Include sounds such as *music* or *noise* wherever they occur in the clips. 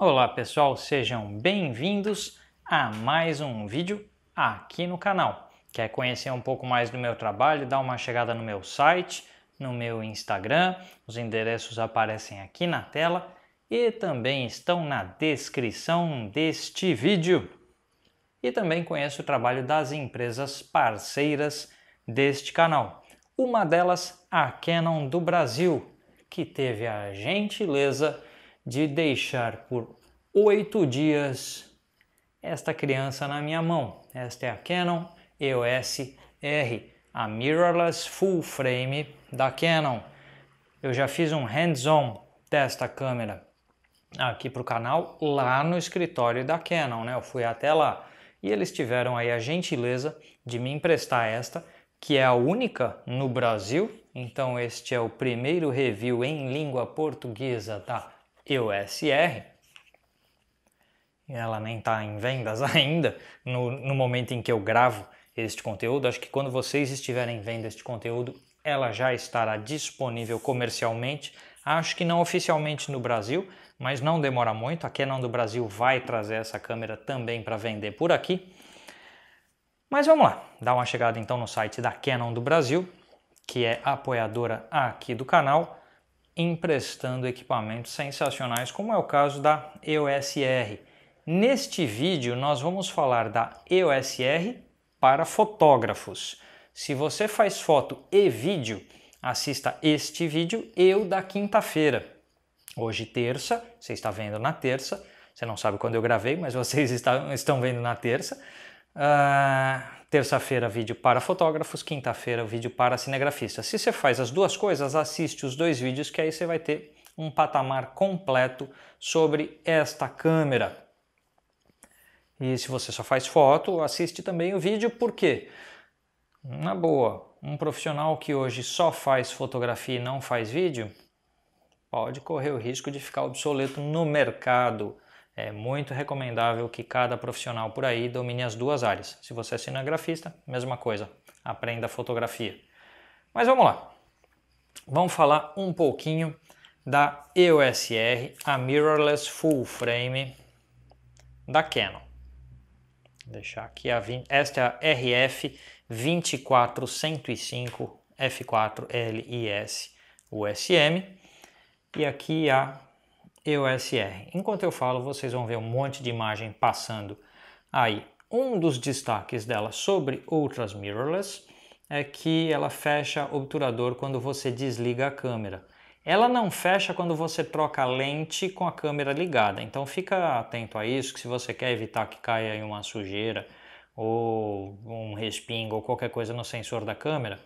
Olá pessoal, sejam bem-vindos a mais um vídeo aqui no canal. Quer conhecer um pouco mais do meu trabalho? Dá uma chegada no meu site, no meu Instagram, os endereços aparecem aqui na tela e também estão na descrição deste vídeo. E também conheço o trabalho das empresas parceiras deste canal. Uma delas, a Canon do Brasil, que teve a gentileza de deixar por oito dias esta criança na minha mão. Esta é a Canon EOS R, a mirrorless full frame da Canon. Eu já fiz um hands-on desta câmera aqui para o canal, lá no escritório da Canon, né? Eu fui até lá e eles tiveram aí a gentileza de me emprestar esta, que é a única no Brasil. Então este é o primeiro review em língua portuguesa da e Ela nem está em vendas *laughs* ainda no, no momento em que eu gravo este conteúdo. Acho que quando vocês estiverem vendo este conteúdo, ela já estará disponível comercialmente. Acho que não oficialmente no Brasil, mas não demora muito. A Canon do Brasil vai trazer essa câmera também para vender por aqui. Mas vamos lá, dá uma chegada então no site da Canon do Brasil, que é apoiadora aqui do canal emprestando equipamentos sensacionais, como é o caso da EOS-R. Neste vídeo, nós vamos falar da EOS-R para fotógrafos. Se você faz foto e vídeo, assista este vídeo eu da quinta-feira. Hoje, terça, você está vendo na terça. Você não sabe quando eu gravei, mas vocês *laughs* estão vendo na terça. Uh, Terça-feira, vídeo para fotógrafos. Quinta-feira, vídeo para cinegrafistas. Se você faz as duas coisas, assiste os dois vídeos, que aí você vai ter um patamar completo sobre esta câmera. E se você só faz foto, assiste também o vídeo, porque, na boa, um profissional que hoje só faz fotografia e não faz vídeo pode correr o risco de ficar obsoleto no mercado. É muito recomendável que cada profissional por aí domine as duas áreas. Se você é cinegrafista, mesma coisa, aprenda fotografia. Mas vamos lá. Vamos falar um pouquinho da EOS R, a mirrorless full frame da Canon. Vou deixar aqui a 20, esta é a RF 24105 F4LIS USM e aqui a EOSR. Enquanto eu falo, vocês vão ver um monte de imagem passando aí. Um dos destaques dela sobre outras mirrorless é que ela fecha obturador quando você desliga a câmera. Ela não fecha quando você troca a lente com a câmera ligada, então fica atento a isso, que se você quer evitar que caia aí uma sujeira ou um respingo ou qualquer coisa no sensor da câmera,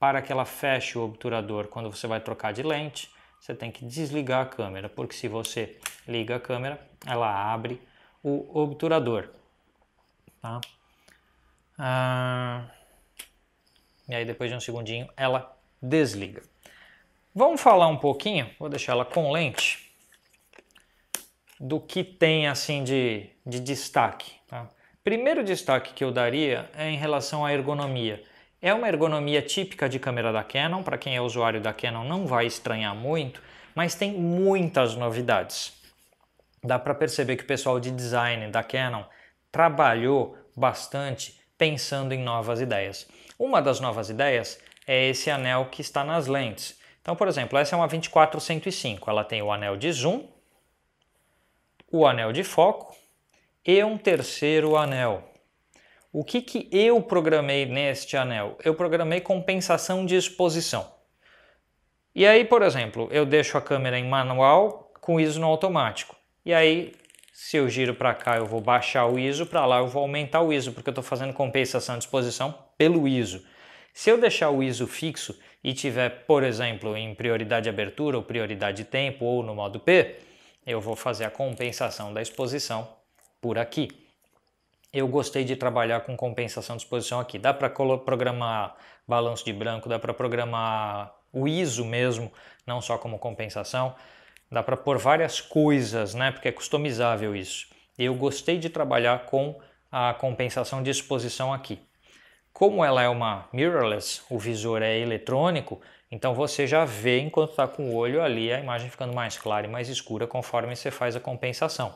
para que ela feche o obturador quando você vai trocar de lente você tem que desligar a câmera, porque se você liga a câmera, ela abre o obturador, tá? Ah, e aí depois de um segundinho ela desliga. Vamos falar um pouquinho, vou deixar ela com lente, do que tem assim de, de destaque. Tá? Primeiro destaque que eu daria é em relação à ergonomia. É uma ergonomia típica de câmera da Canon, para quem é usuário da Canon não vai estranhar muito, mas tem muitas novidades. Dá para perceber que o pessoal de design da Canon trabalhou bastante pensando em novas ideias. Uma das novas ideias é esse anel que está nas lentes. Então, por exemplo, essa é uma 24-105, ela tem o anel de zoom, o anel de foco e um terceiro anel. O que, que eu programei neste anel? Eu programei compensação de exposição. E aí, por exemplo, eu deixo a câmera em manual com ISO no automático. E aí, se eu giro para cá, eu vou baixar o ISO, para lá eu vou aumentar o ISO, porque eu estou fazendo compensação de exposição pelo ISO. Se eu deixar o ISO fixo e tiver, por exemplo, em prioridade abertura ou prioridade tempo ou no modo P, eu vou fazer a compensação da exposição por aqui eu gostei de trabalhar com compensação de exposição aqui. Dá para programar balanço de branco, dá para programar o ISO mesmo, não só como compensação. Dá para pôr várias coisas, né? Porque é customizável isso. Eu gostei de trabalhar com a compensação de exposição aqui. Como ela é uma mirrorless, o visor é eletrônico, então você já vê enquanto está com o olho ali a imagem ficando mais clara e mais escura conforme você faz a compensação.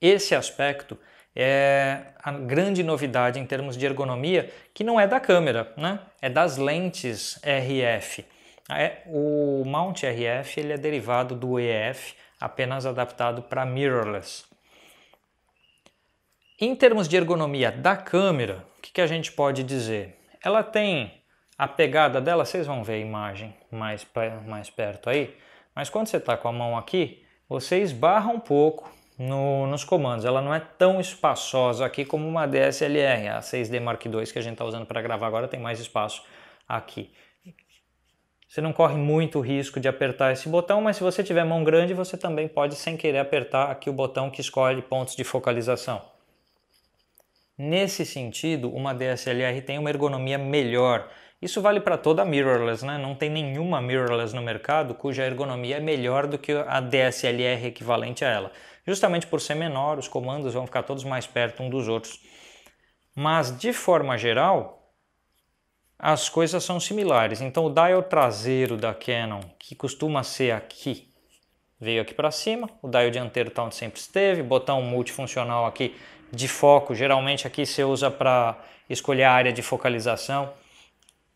Esse aspecto é a grande novidade em termos de ergonomia, que não é da câmera, né? é das lentes RF. É, o mount RF ele é derivado do EF, apenas adaptado para mirrorless. Em termos de ergonomia da câmera, o que, que a gente pode dizer? Ela tem a pegada dela, vocês vão ver a imagem mais, mais perto aí, mas quando você está com a mão aqui, você esbarra um pouco no, nos comandos. Ela não é tão espaçosa aqui como uma DSLR. A 6D Mark II que a gente está usando para gravar agora tem mais espaço aqui. Você não corre muito risco de apertar esse botão, mas se você tiver mão grande, você também pode, sem querer, apertar aqui o botão que escolhe pontos de focalização. Nesse sentido, uma DSLR tem uma ergonomia melhor isso vale para toda mirrorless, né? Não tem nenhuma mirrorless no mercado cuja ergonomia é melhor do que a DSLR equivalente a ela. Justamente por ser menor, os comandos vão ficar todos mais perto um dos outros. Mas de forma geral, as coisas são similares. Então o dial traseiro da Canon, que costuma ser aqui, veio aqui para cima. O dial dianteiro está onde sempre esteve. Botão multifuncional aqui de foco. Geralmente aqui você usa para escolher a área de focalização.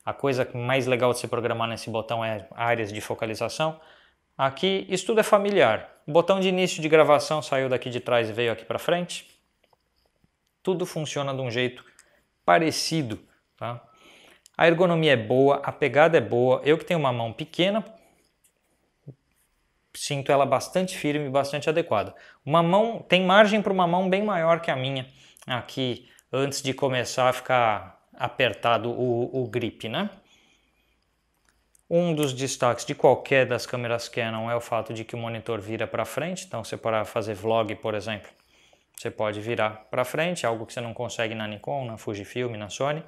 A coisa mais legal de se programar nesse botão é áreas de focalização. Aqui, isso tudo é familiar. O botão de início de gravação saiu daqui de trás e veio aqui para frente. Tudo funciona de um jeito parecido. Tá? A ergonomia é boa, a pegada é boa. Eu que tenho uma mão pequena, sinto ela bastante firme, bastante adequada. Uma mão tem margem para uma mão bem maior que a minha aqui antes de começar a ficar apertado o, o grip, né? Um dos destaques de qualquer das câmeras Canon é o fato de que o monitor vira para frente, então você para fazer vlog, por exemplo, você pode virar para frente, algo que você não consegue na Nikon, na Fujifilm, na Sony.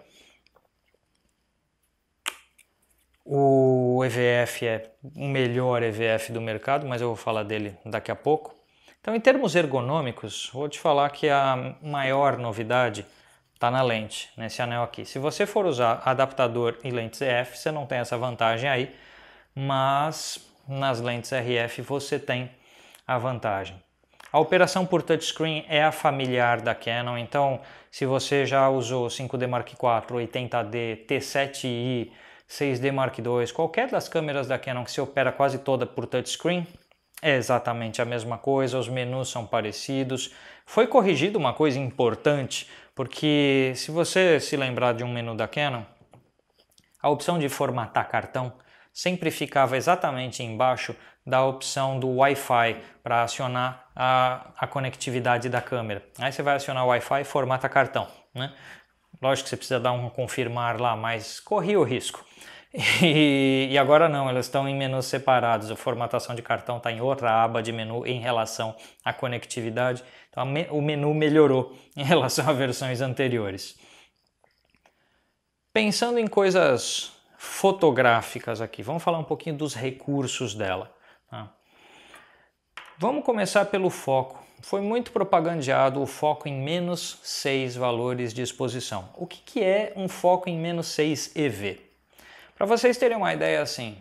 O EVF é o melhor EVF do mercado, mas eu vou falar dele daqui a pouco. Então, em termos ergonômicos, vou te falar que a maior novidade está na lente, nesse anel aqui. Se você for usar adaptador e lentes EF, você não tem essa vantagem aí, mas nas lentes RF você tem a vantagem. A operação por touchscreen é a familiar da Canon, então se você já usou 5D Mark IV, 80D, T7i, 6D Mark II, qualquer das câmeras da Canon que se opera quase toda por touchscreen, é exatamente a mesma coisa, os menus são parecidos. Foi corrigido uma coisa importante porque se você se lembrar de um menu da Canon, a opção de formatar cartão sempre ficava exatamente embaixo da opção do Wi-Fi para acionar a, a conectividade da câmera. Aí você vai acionar o Wi-Fi e formata cartão. Né? Lógico que você precisa dar um confirmar lá, mas corria o risco. E, e, agora não, elas estão em menus separados. A formatação de cartão está em outra aba de menu em relação à conectividade. Então me, o menu melhorou *laughs* em relação a versões anteriores. Pensando em coisas fotográficas aqui, vamos falar um pouquinho dos recursos dela. Tá? Vamos começar pelo foco. Foi muito propagandeado o foco em menos 6 valores de exposição. O que, que é um foco em menos 6 EV? Para vocês terem uma ideia assim,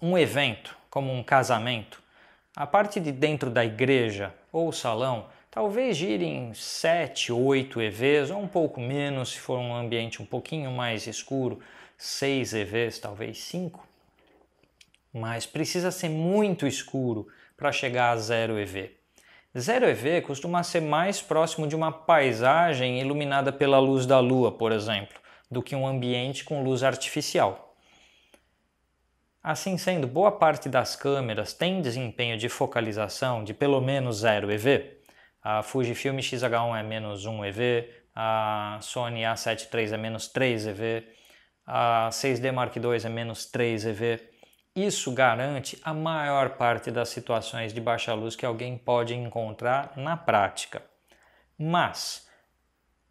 um evento, como um casamento, a parte de dentro da igreja ou salão talvez gire em 7, 8 EVs, ou um pouco menos se for um ambiente um pouquinho mais escuro, 6 EVs, talvez 5. Mas precisa ser muito escuro para chegar a 0 EV. 0 EV costuma ser mais próximo de uma paisagem iluminada pela luz da lua, por exemplo, do que um ambiente com luz artificial. Assim sendo, boa parte das câmeras tem desempenho de focalização de pelo menos 0 EV. A Fujifilm X-H1 é menos 1 EV, a Sony A7 III é menos 3 EV, a 6D Mark II é menos 3 EV. Isso garante a maior parte das situações de baixa luz que alguém pode encontrar na prática. Mas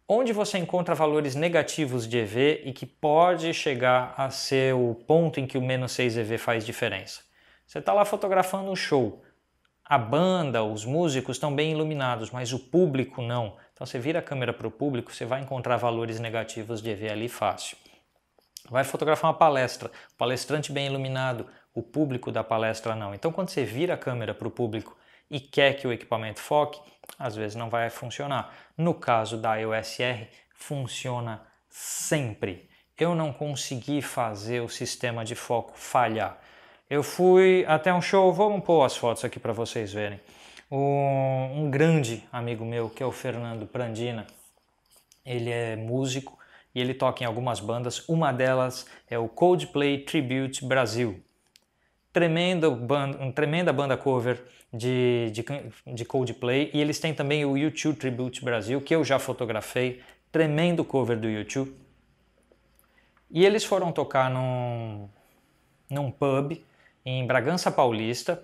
Onde você encontra valores negativos de EV e que pode chegar a ser o ponto em que o menos 6 EV faz diferença? Você está lá fotografando um show. A banda, os músicos estão bem iluminados, mas o público não. Então você vira a câmera para o público, você vai encontrar valores negativos de EV ali fácil. Vai fotografar uma palestra, o palestrante bem iluminado, o público da palestra não. Então quando você vira a câmera para o público e quer que o equipamento foque, às vezes não vai funcionar. No caso da iOSR, funciona sempre. Eu não consegui fazer o sistema de foco falhar. Eu fui até um show, vamos pôr as fotos aqui para vocês verem. Um, um grande amigo meu, que é o Fernando Prandina, ele é músico e ele toca em algumas bandas. Uma delas é o Coldplay Tribute Brasil tremendo bando, uma tremenda banda cover de, de, de Coldplay. E eles têm também o YouTube Tribute Brasil, que eu já fotografei, tremendo cover do YouTube. E eles foram tocar num, num pub em Bragança Paulista.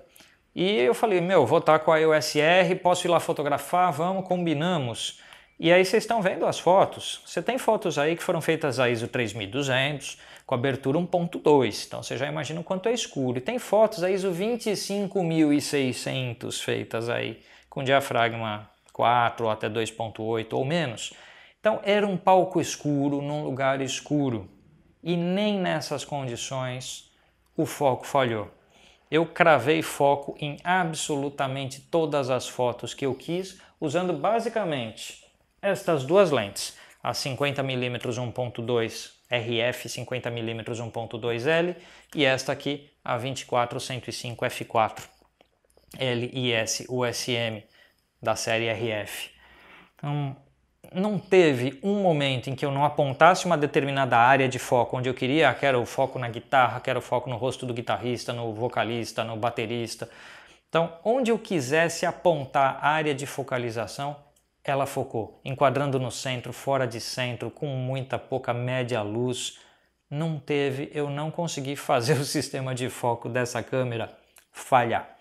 E eu falei, meu, vou estar tá com a USR posso ir lá fotografar, vamos, combinamos. E aí vocês estão vendo as fotos. Você tem fotos aí que foram feitas a ISO 3200, com abertura 1.2. Então você já imagina o quanto é escuro. E tem fotos a ISO 25600 feitas aí com diafragma 4 ou até 2.8 ou menos. Então era um palco escuro num lugar escuro. E nem nessas condições o foco falhou. Eu cravei foco em absolutamente todas as fotos que eu quis, usando basicamente estas duas lentes, a 50mm 1.2 RF 50mm 1.2L e esta aqui a 24105F4 LIS USM da série RF. Então, não teve um momento em que eu não apontasse uma determinada área de foco onde eu queria, ah, quero foco na guitarra, quero foco no rosto do guitarrista, no vocalista, no baterista. Então, onde eu quisesse apontar a área de focalização, ela focou, enquadrando no centro, fora de centro, com muita pouca média luz. Não teve, eu não consegui *laughs* fazer o sistema de foco dessa câmera falhar.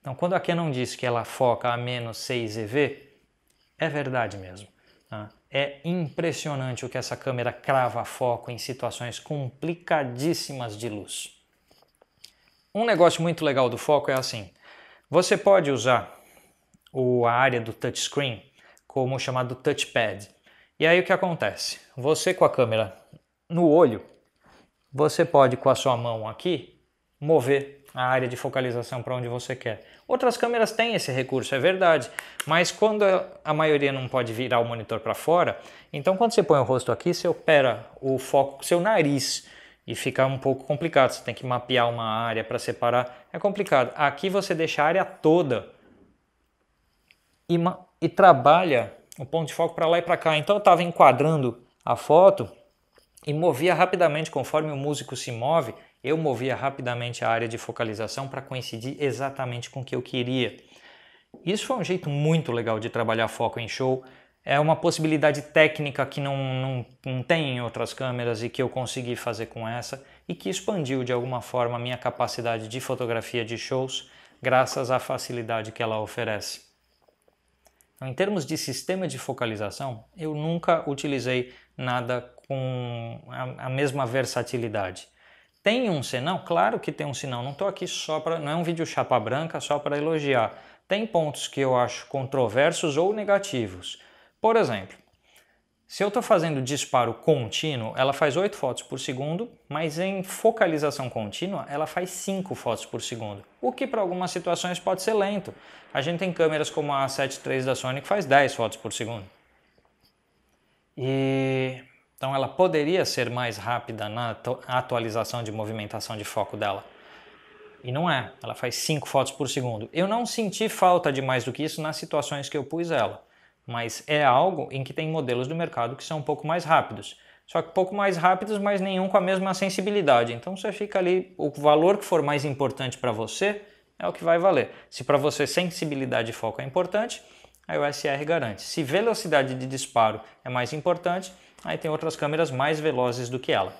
Então, quando a Canon diz que ela foca a menos 6 EV, é verdade mesmo. Tá? É impressionante o que essa câmera crava foco em situações complicadíssimas de luz. Um negócio muito legal do foco é assim: você pode usar a área do touchscreen como o chamado touchpad. E aí o que acontece? Você com a câmera no olho, você pode com a sua mão aqui mover a área de focalização para onde você quer. Outras câmeras têm esse recurso, é verdade, mas quando a maioria não pode virar o monitor para fora, então quando você põe o rosto aqui, você opera o foco com seu nariz e fica um pouco complicado. Você tem que mapear uma área para separar, é complicado. Aqui você deixa a área toda e, e trabalha o ponto de foco para lá e para cá. Então eu estava enquadrando a foto e movia rapidamente, conforme o músico se move, eu movia rapidamente a área de focalização para coincidir exatamente com o que eu queria. Isso foi um jeito muito legal de trabalhar foco em show. É uma possibilidade técnica que não, não, não tem em outras câmeras e que eu consegui fazer com essa e que expandiu de alguma forma a minha capacidade de fotografia de shows, graças à facilidade que ela oferece. Em termos de sistema de focalização, eu nunca utilizei nada com a, a mesma versatilidade. Tem um senão? Claro que tem um senão. Não estou aqui só para. Não é um vídeo chapa branca só para elogiar. Tem pontos que eu acho controversos ou negativos. Por exemplo, se eu estou fazendo disparo contínuo, ela faz 8 fotos por segundo, mas em focalização contínua ela faz 5 fotos por segundo, o que para algumas situações pode ser lento. A gente tem câmeras como a 73 da Sony que faz 10 fotos por segundo. E então ela poderia ser mais rápida na atualização de movimentação de foco dela. E não é, ela faz 5 fotos por segundo. Eu não senti falta de mais do que isso nas situações que eu pus ela mas é algo em que tem modelos do mercado que são um pouco mais rápidos. Só que um pouco mais rápidos, mas nenhum com a mesma sensibilidade. Então você fica ali, o valor que for mais importante para você é o que vai valer. Se para você sensibilidade e foco é importante, aí o SR garante. Se velocidade de disparo é mais importante, aí tem outras câmeras mais velozes do que ela.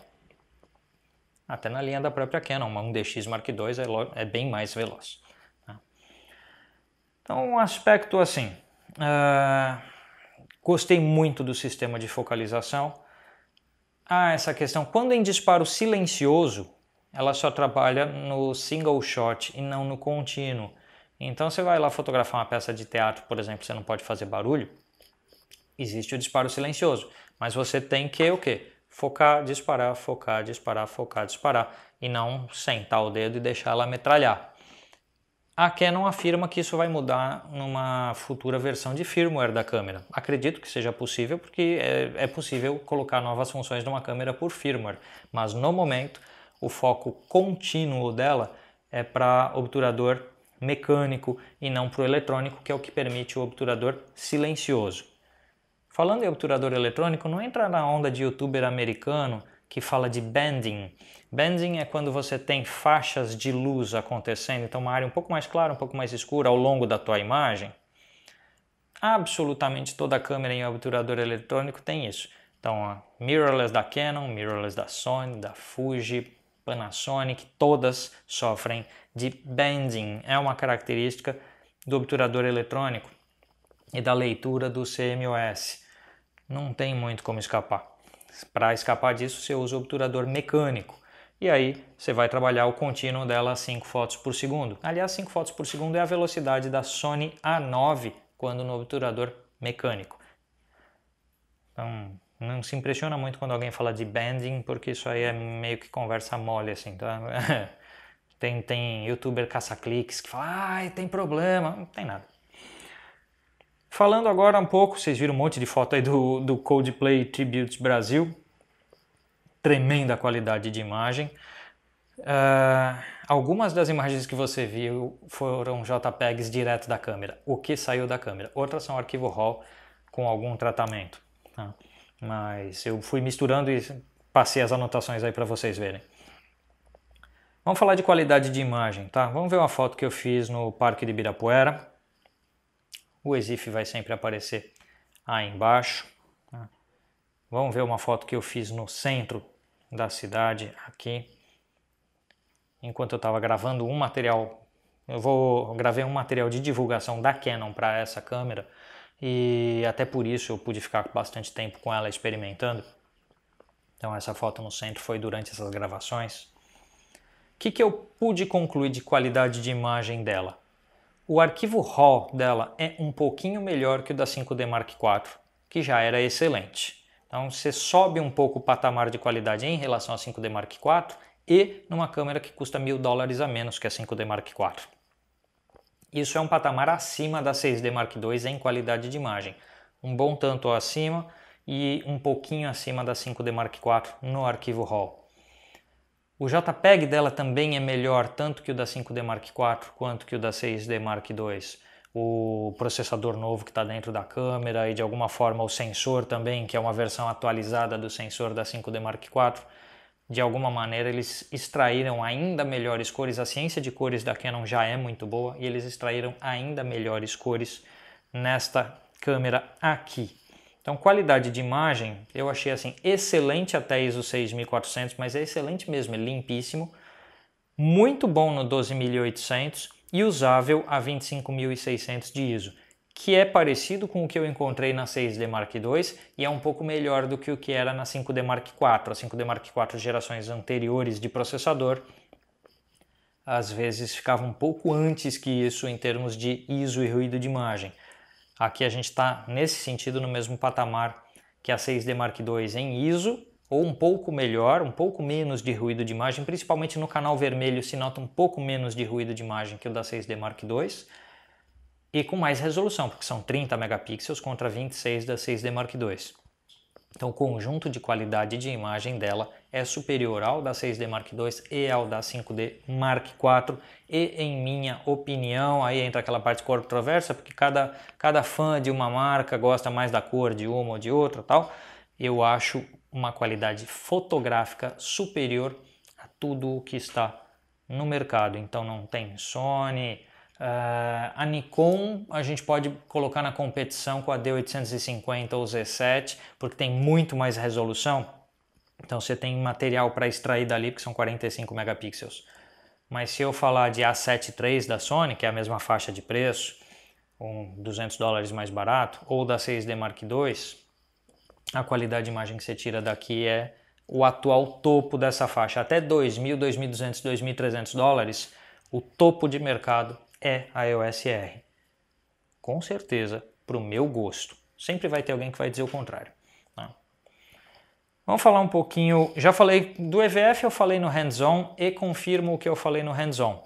Até na linha da própria Canon, uma 1DX Mark II é, é bem mais veloz. Tá? Então, um aspecto assim, ah, gostei muito do sistema de focalização. Ah, essa questão, quando em disparo silencioso, ela só trabalha no single shot e não no contínuo. Então você vai lá fotografar uma peça de teatro, por exemplo, você não pode fazer barulho, existe o disparo silencioso, mas você tem que o quê? Focar, disparar, focar, disparar, focar, disparar e não sentar o dedo e deixar ela metralhar. A Canon afirma que isso vai mudar numa futura versão de firmware da câmera. Acredito que seja possível, porque é, é possível colocar novas funções numa câmera por firmware, mas no momento o foco contínuo dela é para obturador mecânico e não para o eletrônico, que é o que permite o obturador silencioso. Falando em obturador eletrônico, não entra na onda de youtuber americano que fala de bending. Banding é quando você tem faixas de luz acontecendo, então uma área um pouco mais clara, um pouco mais escura ao longo da tua imagem. Absolutamente toda câmera em obturador eletrônico tem isso. Então, a mirrorless da Canon, mirrorless da Sony, da Fuji, Panasonic, todas sofrem de banding. É uma característica do obturador eletrônico e da leitura do CMOS. Não tem muito como escapar. Para escapar disso, você usa o obturador mecânico e aí você vai trabalhar o contínuo dela a 5 fotos por segundo. Aliás, 5 fotos por segundo é a velocidade da Sony A9 quando no obturador mecânico. Então, não se impressiona muito quando alguém fala de bending porque isso aí é meio que conversa mole, assim, tá? *laughs* tem, tem youtuber caça-cliques que fala, ai tem problema, não tem nada. Falando agora um pouco, vocês viram um monte de foto aí do, do Coldplay Tribute Brasil, tremenda qualidade de imagem. Uh, algumas das imagens que você viu foram JPEGs direto da câmera, o que saiu da câmera. Outras são arquivo RAW com algum tratamento. Tá? Mas eu fui misturando e passei as anotações aí para vocês verem. Vamos falar de qualidade de imagem, tá? Vamos ver uma foto que eu fiz no Parque de Ibirapuera. O EXIF vai sempre aparecer aí embaixo. Tá? Vamos ver uma foto que eu fiz no centro da cidade aqui. Enquanto eu estava gravando um material, eu vou gravar um material de divulgação da Canon para essa câmera e até por isso eu pude ficar bastante tempo com ela experimentando. Então essa foto no centro foi durante essas gravações. O que, que eu pude concluir de qualidade de imagem dela? O arquivo RAW dela é um pouquinho melhor que o da 5D Mark IV, que já era excelente. Então você sobe um pouco o patamar de qualidade em relação à 5D Mark IV e numa câmera que custa mil dólares a menos que a 5D Mark IV. Isso é um patamar acima da 6D Mark II em qualidade de imagem, um bom tanto acima e um pouquinho acima da 5D Mark IV no arquivo RAW. O JPEG dela também é melhor tanto que o da 5D Mark IV quanto que o da 6D Mark II o processador novo que está dentro da câmera e de alguma forma o sensor também, que é uma versão atualizada do sensor da 5D Mark IV. De alguma maneira eles extraíram ainda melhores cores. A ciência de cores da Canon já é muito boa e eles extraíram ainda melhores cores nesta câmera aqui. Então, qualidade de imagem, eu achei assim excelente até ISO 6400, mas é excelente mesmo, é limpíssimo. Muito bom no 12800 e usável a 25600 de ISO, que é parecido com o que eu encontrei na 6D Mark II e é um pouco melhor do que o que era na 5D Mark IV. A 5D Mark IV gerações anteriores de processador às vezes ficava um pouco antes que isso em termos de ISO e ruído de imagem. Aqui a gente está nesse sentido no mesmo patamar que a 6D Mark II em ISO ou um pouco melhor, um pouco menos de ruído de imagem, principalmente no canal vermelho se nota um pouco menos de ruído de imagem que o da 6D Mark II e com mais resolução, porque são 30 megapixels contra 26 da 6D Mark II. Então o conjunto de qualidade de imagem dela é superior ao da 6D Mark II e ao da 5D Mark IV e em minha opinião, aí entra aquela parte controversa, porque cada, cada fã de uma marca gosta mais da cor de uma ou de outra tal, eu acho uma qualidade fotográfica superior a tudo o que está no mercado. Então não tem Sony, Uh, a Nikon a gente pode colocar na competição com a D850 ou Z7, porque tem muito mais resolução. Então você tem material para extrair dali, que são 45 megapixels. Mas se eu falar de A7 III da Sony, que é a mesma faixa de preço, com 200 dólares mais barato, ou da 6D Mark II, a qualidade de imagem que você tira daqui é o atual topo dessa faixa. Até 2.000, 2.200, 2.300 dólares, o topo de mercado é a EOS R. Com certeza, para o meu gosto. Sempre vai ter alguém que vai dizer o contrário. Né? Vamos falar um pouquinho. Já falei do EVF, eu falei no hands-on e confirmo o que eu falei no hands-on.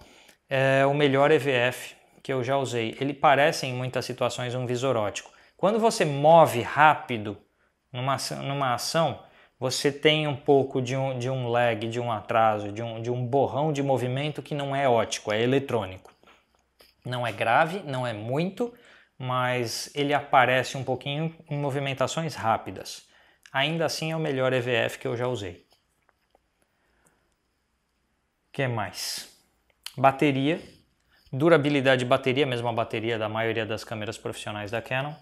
É o melhor EVF que eu já usei. Ele parece em muitas situações um visor ótico. Quando você move rápido numa, numa ação, você tem um pouco de um, de um lag, de um atraso, de um, de um borrão de movimento que não é ótico, é eletrônico. Não é grave, não é muito, mas ele aparece um pouquinho em movimentações rápidas. Ainda assim é o melhor EVF que eu já usei. O que mais? Bateria, durabilidade de bateria, mesmo a bateria da maioria das câmeras profissionais da Canon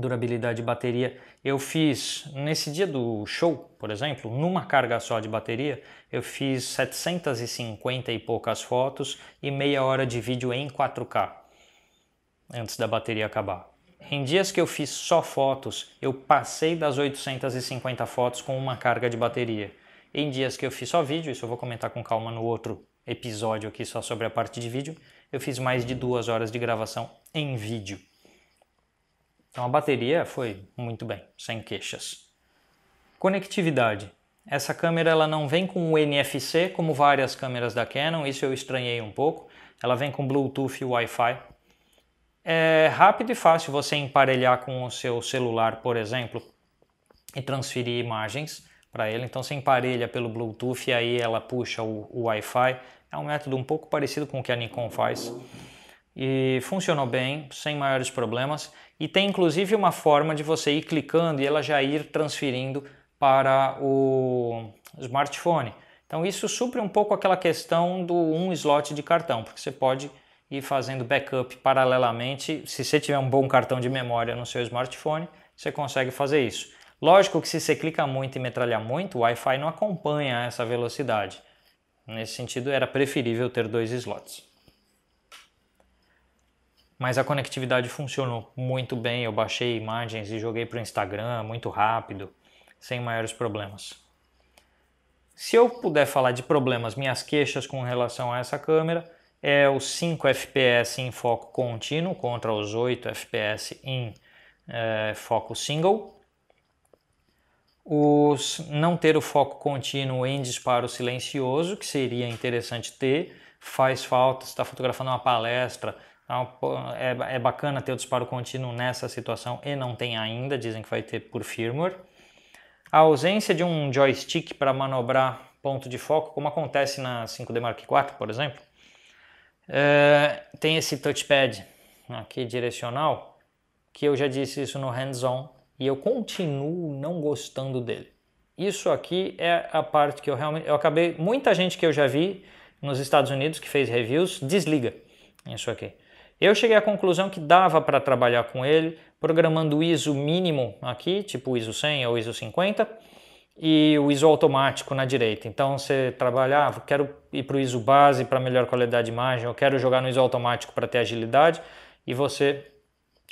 durabilidade de bateria. Eu fiz, nesse dia do show, por exemplo, numa carga só de bateria, eu fiz 750 e poucas fotos e meia hora de vídeo em 4K antes da bateria acabar. Em dias que eu fiz só fotos, eu passei das 850 fotos com uma carga de bateria. Em dias que eu fiz só vídeo, isso eu vou comentar com calma no outro episódio aqui só sobre a parte de vídeo, eu fiz mais de duas horas de gravação em vídeo. Então a bateria foi muito bem, sem queixas. Conectividade. Essa câmera ela não vem com NFC como várias câmeras da Canon, isso eu estranhei um pouco. Ela vem com Bluetooth e Wi-Fi. É rápido e fácil você emparelhar com o seu celular, por exemplo, e transferir imagens para ele. Então você emparelha pelo Bluetooth e aí ela puxa o, o Wi-Fi. É um método um pouco parecido com o que a Nikon faz e funcionou bem, sem maiores problemas. E tem inclusive uma forma de você ir clicando e ela já ir transferindo para o smartphone. Então isso supre um pouco aquela questão do um slot de cartão, porque você pode ir fazendo backup paralelamente. Se você tiver um bom cartão de memória no seu smartphone, você consegue fazer isso. Lógico que se você clica muito e metralha muito, o Wi-Fi não acompanha essa velocidade. Nesse sentido, era preferível ter dois slots mas a conectividade funcionou muito bem. Eu baixei imagens e joguei para o Instagram muito rápido, sem maiores problemas. Se eu puder falar de problemas, minhas queixas com relação a essa câmera é os 5 FPS em foco contínuo contra os 8 FPS em é, foco single. Os não ter o foco contínuo em disparo silencioso, que seria interessante ter, faz falta, está fotografando uma palestra, ah, é, é bacana ter o disparo contínuo nessa situação e não tem ainda, dizem que vai ter por firmware. A ausência de um joystick para manobrar ponto de foco, como acontece na 5D Mark IV, por exemplo, é, tem esse touchpad aqui direcional, que eu já disse isso no hands-on e eu continuo não gostando dele. Isso aqui é a parte que eu realmente. Eu acabei. Muita gente que eu já vi nos Estados Unidos que fez reviews desliga isso aqui. Eu cheguei à conclusão que dava para trabalhar com ele, programando o ISO mínimo aqui, tipo ISO 100 ou ISO 50, e o ISO automático na direita. Então você trabalhava, ah, quero ir para o ISO base para melhor qualidade de imagem, eu quero jogar no ISO automático para ter agilidade, e você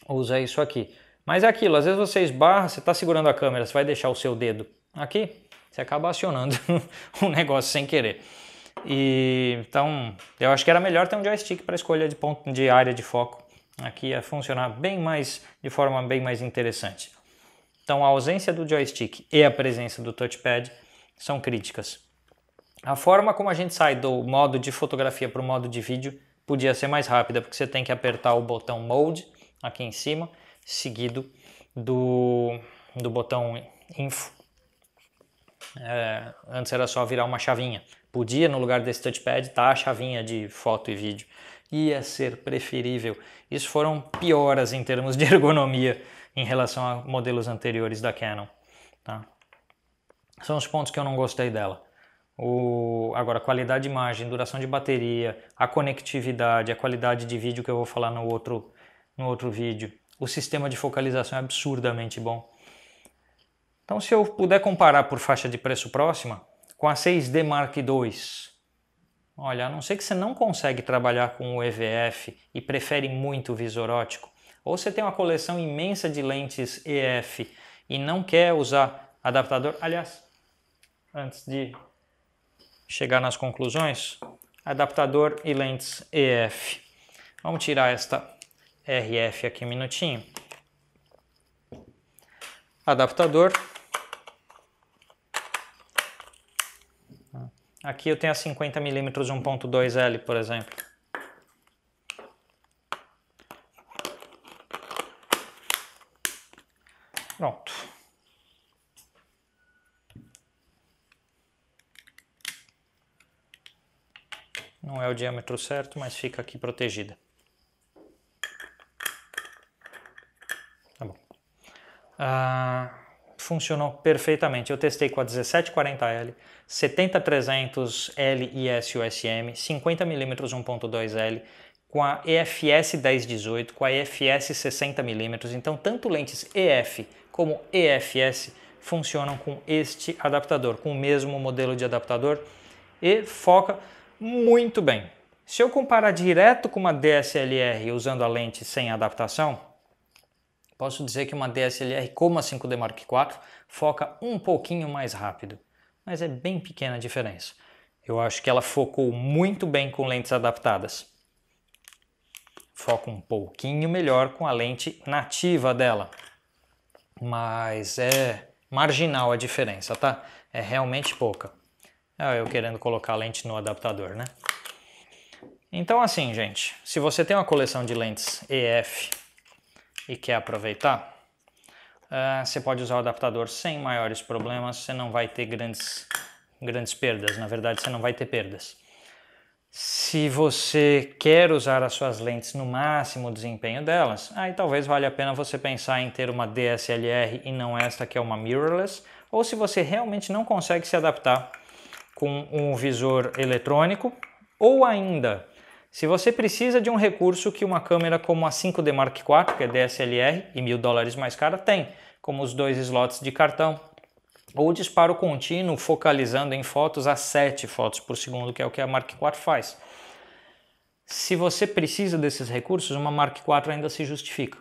usa isso aqui. Mas é aquilo, às vezes você esbarra, você está segurando a câmera, você vai deixar o seu dedo aqui, você acaba acionando *laughs* o negócio sem querer. E então, eu acho que era melhor ter um joystick para escolha de ponto de área de foco. Aqui ia funcionar bem mais de forma bem mais interessante. Então, a ausência do joystick e a presença do touchpad são críticas. A forma como a gente sai do modo de fotografia para o modo de vídeo podia ser mais rápida, porque você tem que apertar o botão Mode aqui em cima, seguido do, do botão Info. É, antes era só virar uma chavinha, Podia, no lugar desse touchpad, estar tá a chavinha de foto e vídeo. Ia ser preferível. Isso foram pioras em termos de *laughs* ergonomia em relação a modelos anteriores da Canon. Tá? São os pontos que eu não gostei dela. O, agora, qualidade de imagem, duração de bateria, a conectividade, a qualidade de vídeo que eu vou falar no outro, no outro vídeo. O sistema de focalização é absurdamente bom. Então, se eu puder comparar por faixa de preço próxima, com a 6D Mark II. Olha, a não ser que você não consegue trabalhar com o EVF e prefere muito o visor ótico, ou você tem uma coleção imensa de lentes EF e não quer usar adaptador. Aliás, antes de chegar nas conclusões, adaptador e lentes EF. Vamos tirar esta RF aqui um minutinho. Adaptador Aqui eu tenho a 50 mm ponto 1.2L, por exemplo. Pronto. Não é o diâmetro certo, mas fica aqui protegida. Tá bom. Ah funcionou perfeitamente. Eu testei com a 1740L, 70300L ISUSM, 50mm 1.2L, com a EFS 1018, com a EFS 60mm. Então, tanto lentes EF como EFS funcionam com este adaptador, com o mesmo modelo de adaptador e foca muito bem. Se eu comparar direto com uma DSLR usando a lente sem adaptação, posso dizer que uma DSLR como a 5D Mark IV foca um pouquinho mais rápido, mas é bem pequena a diferença. Eu acho que ela focou muito bem com lentes adaptadas. Foca um pouquinho melhor com a lente nativa dela, mas é marginal a diferença, tá? É realmente pouca. É eu querendo colocar a lente no adaptador, né? Então assim, gente, se você tem uma coleção de lentes EF e quer aproveitar, uh, você pode usar o adaptador sem maiores problemas, você não vai ter grandes, grandes perdas, na verdade você não vai ter perdas. Se você quer usar as suas lentes no máximo desempenho delas, aí talvez valha a pena você pensar em ter uma DSLR e não esta que é uma mirrorless, ou se você realmente não consegue se adaptar com um visor eletrônico, ou ainda se você precisa de um recurso que uma câmera como a 5D Mark IV, que é DSLR e mil dólares mais cara, tem, como os dois slots de cartão, ou disparo contínuo focalizando em fotos a 7 fotos por segundo, que é o que a Mark IV faz. Se você precisa desses recursos, uma Mark IV ainda se justifica.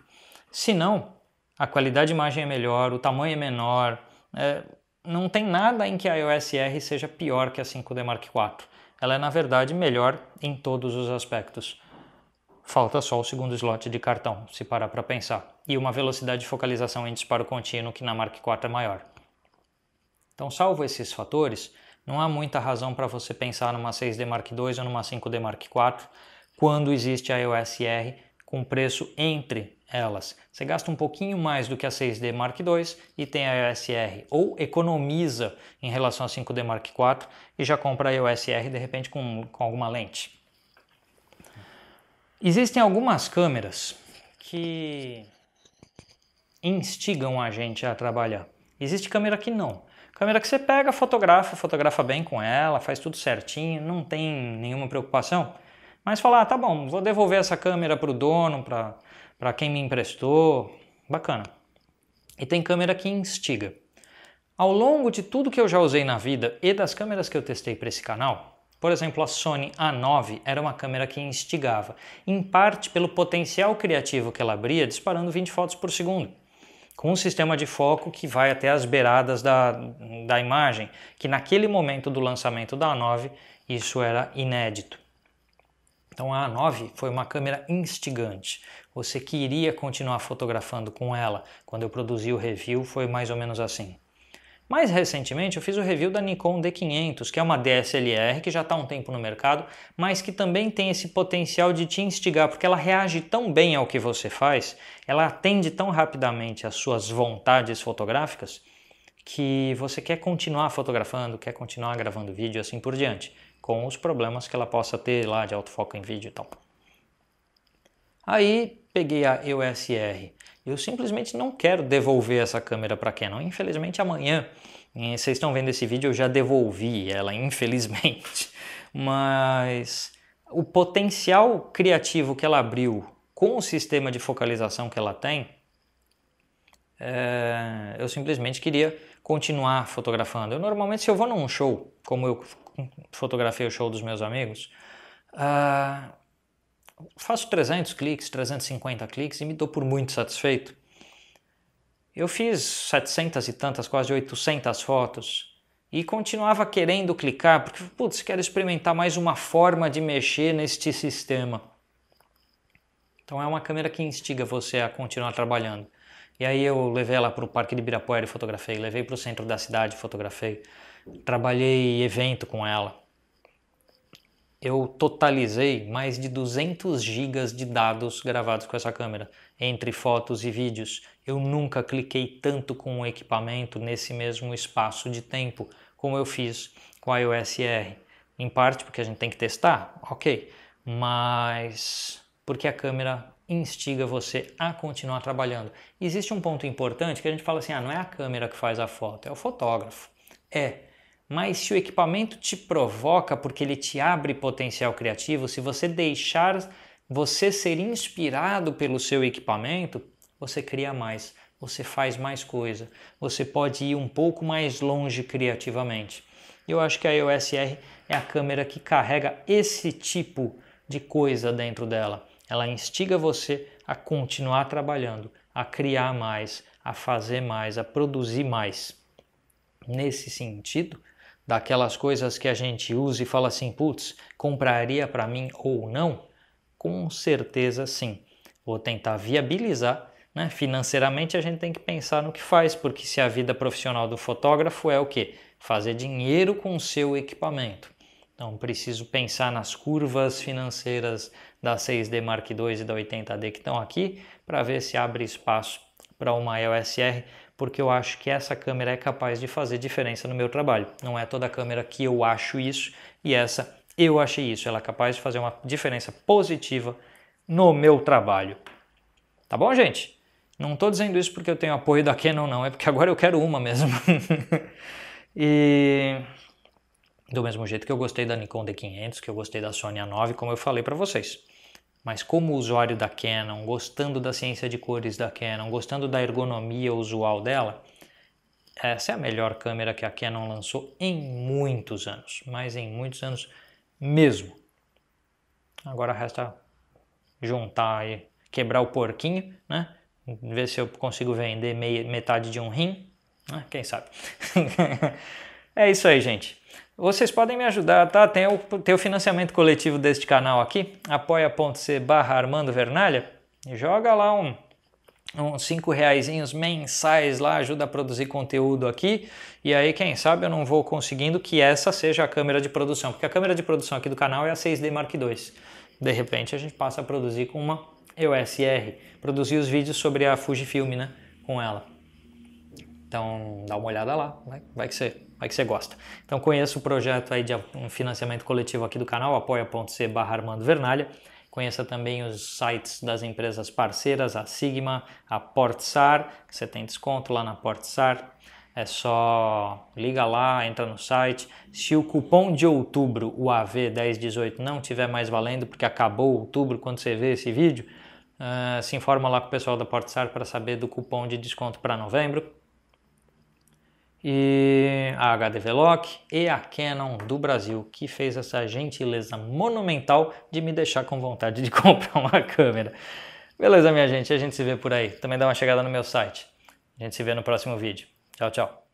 Se não, a qualidade de imagem é melhor, o tamanho é menor, é, não tem nada em que a iOS R seja pior que a 5D Mark IV ela é na verdade melhor em todos os aspectos. Falta só o segundo slot de cartão, se parar para pensar, e uma velocidade de focalização em disparo contínuo que na Mark IV é maior. Então, salvo esses fatores, não há muita razão para você pensar numa 6D Mark II ou numa 5D Mark IV quando existe a EOS R com preço entre elas. Você gasta um pouquinho mais do que a 6D Mark II e tem a EOS R, ou economiza em relação à 5D Mark IV e já compra a EOS R de repente com, com alguma lente. Existem algumas câmeras que instigam a gente a trabalhar. Existe câmera que não. Câmera que você pega, fotografa, fotografa bem com ela, faz tudo certinho, não tem nenhuma preocupação. Mas falar, ah, tá bom, vou devolver essa câmera para o dono, para para quem me emprestou. Bacana. E tem câmera que instiga. Ao longo de tudo que eu já usei na vida e das câmeras que eu testei para esse canal, por exemplo, a Sony A9 era uma câmera que instigava, em parte pelo potencial criativo que ela abria disparando 20 fotos por segundo, com um sistema de foco que vai até as beiradas da, da imagem, que naquele momento do lançamento da A9 isso era inédito. Então a A9 foi uma câmera instigante. Você queria continuar fotografando com ela. Quando eu produzi o review foi mais ou menos assim. Mais recentemente eu fiz o review da Nikon D500, que é uma DSLR que já está há um tempo no mercado, mas que também tem esse potencial de te instigar, porque ela reage tão bem ao que você faz, ela atende tão rapidamente às suas vontades fotográficas, que você quer continuar fotografando, quer continuar gravando vídeo e assim por diante com os problemas que ela possa ter lá de autofoco em vídeo e tal. Aí peguei a EOS R. Eu simplesmente não quero devolver essa câmera para Canon. Infelizmente amanhã, eh, vocês estão vendo esse vídeo, eu já devolvi ela, *laughs* infelizmente. Mas o potencial criativo que ela abriu com o sistema de focalização que ela tem, é... eu simplesmente queria continuar fotografando. Eu normalmente se eu vou num show, como eu fotografei o show dos meus amigos, uh, faço 300 cliques, 350 cliques e me dou por muito satisfeito. Eu fiz 700 e tantas, quase 800 fotos e continuava querendo clicar porque, putz, quero experimentar mais uma forma de mexer neste sistema. Então é uma câmera que instiga você a continuar trabalhando. E aí eu levei ela para o Parque de Ibirapuera e fotografei, levei para o centro da cidade e fotografei trabalhei evento com ela. Eu totalizei mais de 200 gigas de dados gravados com essa câmera, entre fotos e vídeos. Eu nunca cliquei tanto com o equipamento nesse mesmo espaço de tempo como eu fiz com a iOS R. Em parte porque a gente tem que testar, ok, mas porque a câmera instiga você a continuar trabalhando. Existe um ponto importante que a gente fala assim: ah, não é a câmera que faz a foto, é o fotógrafo. É, mas se o equipamento te provoca porque ele te abre potencial criativo, se você deixar você ser inspirado pelo seu equipamento, você cria mais, você faz mais coisa, você pode ir um pouco mais longe criativamente. Eu acho que a iOS R é a câmera que carrega esse tipo de coisa dentro dela. Ela instiga você a continuar trabalhando, a criar mais, a fazer mais, a produzir mais. Nesse sentido, daquelas coisas que a gente usa e fala assim, putz, compraria para mim ou não? Com certeza sim. Vou tentar viabilizar. Né? Financeiramente a gente tem que pensar no que faz, porque se a vida profissional do fotógrafo é o quê? Fazer dinheiro com o seu equipamento. Então preciso pensar nas curvas financeiras da 6D Mark II e da 80D que estão aqui para ver se abre espaço para uma LSR porque eu acho que essa câmera é capaz de fazer diferença no meu trabalho. Não é toda câmera que eu acho isso e essa eu achei isso. Ela é capaz de fazer uma diferença positiva no meu trabalho. Tá bom, gente? Não estou dizendo isso porque eu tenho apoio da Canon, não. É porque agora eu quero uma mesmo. *laughs* e do mesmo jeito que eu gostei da Nikon D500, que eu gostei da Sony A9, como eu falei para vocês. Mas como usuário da Canon, gostando da ciência de cores da Canon, gostando da ergonomia usual dela, essa é a melhor câmera que a Canon lançou em muitos anos, mas em muitos anos mesmo. Agora resta juntar e quebrar o porquinho, né? Ver se eu consigo vender meia, metade de um rim, né? quem sabe. *laughs* é isso aí, gente. Vocês podem me ajudar, tá? Tem o, tem o financiamento coletivo deste canal aqui, apoia.c, barra Armando Vernalha. Joga lá um, uns 5 reais mensais lá, ajuda a produzir conteúdo aqui. E aí, quem sabe eu não vou conseguindo que essa seja a câmera de produção, porque a câmera de produção aqui do canal é a 6D Mark II. De repente a gente passa a produzir com uma EOS R, produzir os vídeos sobre a Fujifilm, né? Com ela. Então dá uma olhada lá, vai, vai, que, você, vai que você gosta. Então conheça o projeto aí de um financiamento coletivo aqui do canal, apoia.c barra Armando Vernalha. Conheça também os sites das empresas parceiras, a Sigma, a Portsar, que você tem desconto lá na Portsar. É só liga lá, entra no site. Se o cupom de outubro, o AV1018, não tiver mais valendo, porque acabou outubro quando você vê esse vídeo, uh, se informa lá com o pessoal da Portsar para saber do cupom de desconto para novembro e a HDV Lock e a Canon do Brasil, que fez essa gentileza monumental de me deixar com vontade de *laughs* comprar uma câmera. Beleza, minha gente? A gente se vê por aí. Também dá uma chegada no meu site. A gente se vê no próximo vídeo. Tchau, tchau.